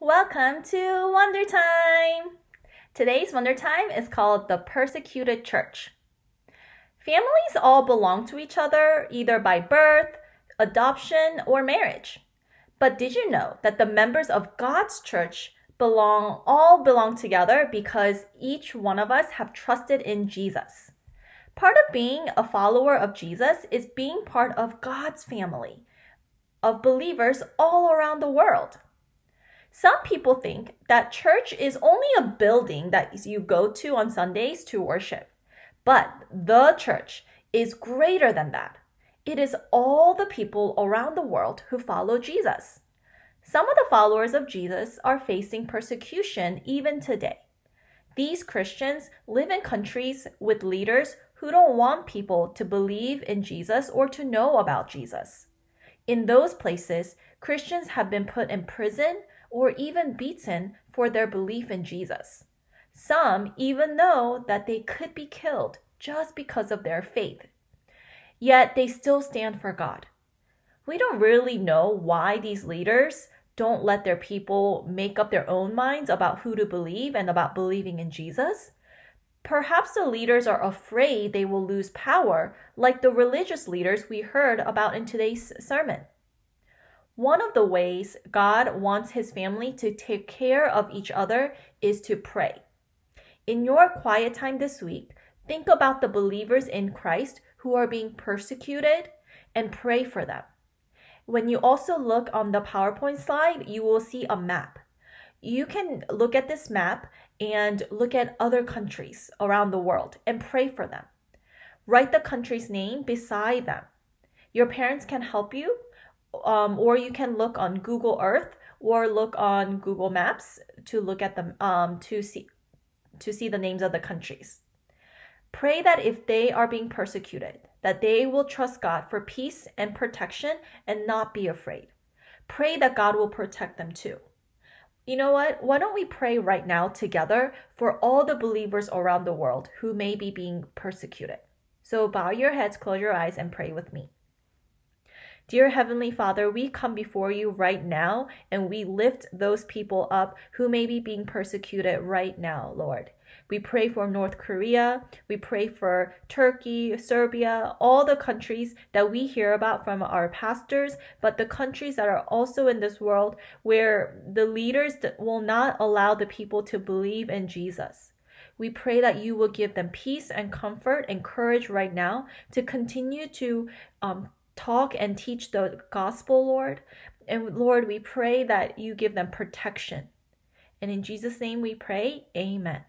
Welcome to Wonder Time! Today's Wonder Time is called the Persecuted Church. Families all belong to each other either by birth, adoption, or marriage. But did you know that the members of God's church belong all belong together because each one of us have trusted in Jesus? Part of being a follower of Jesus is being part of God's family of believers all around the world. Some people think that church is only a building that you go to on Sundays to worship, but the church is greater than that. It is all the people around the world who follow Jesus. Some of the followers of Jesus are facing persecution even today. These Christians live in countries with leaders who don't want people to believe in Jesus or to know about Jesus. In those places, Christians have been put in prison or even beaten for their belief in Jesus. Some even know that they could be killed just because of their faith. Yet they still stand for God. We don't really know why these leaders don't let their people make up their own minds about who to believe and about believing in Jesus. Perhaps the leaders are afraid they will lose power, like the religious leaders we heard about in today's sermon. One of the ways God wants his family to take care of each other is to pray. In your quiet time this week, think about the believers in Christ who are being persecuted and pray for them. When you also look on the PowerPoint slide, you will see a map. You can look at this map and look at other countries around the world and pray for them. Write the country's name beside them. Your parents can help you um, or you can look on Google Earth or look on Google Maps to look at them um, to see to see the names of the countries. Pray that if they are being persecuted, that they will trust God for peace and protection and not be afraid. Pray that God will protect them too. You know what? Why don't we pray right now together for all the believers around the world who may be being persecuted? So bow your heads, close your eyes, and pray with me. Dear Heavenly Father, we come before you right now and we lift those people up who may be being persecuted right now, Lord. We pray for North Korea. We pray for Turkey, Serbia, all the countries that we hear about from our pastors, but the countries that are also in this world where the leaders will not allow the people to believe in Jesus. We pray that you will give them peace and comfort and courage right now to continue to um, talk and teach the gospel, Lord. And Lord, we pray that you give them protection. And in Jesus' name we pray, amen.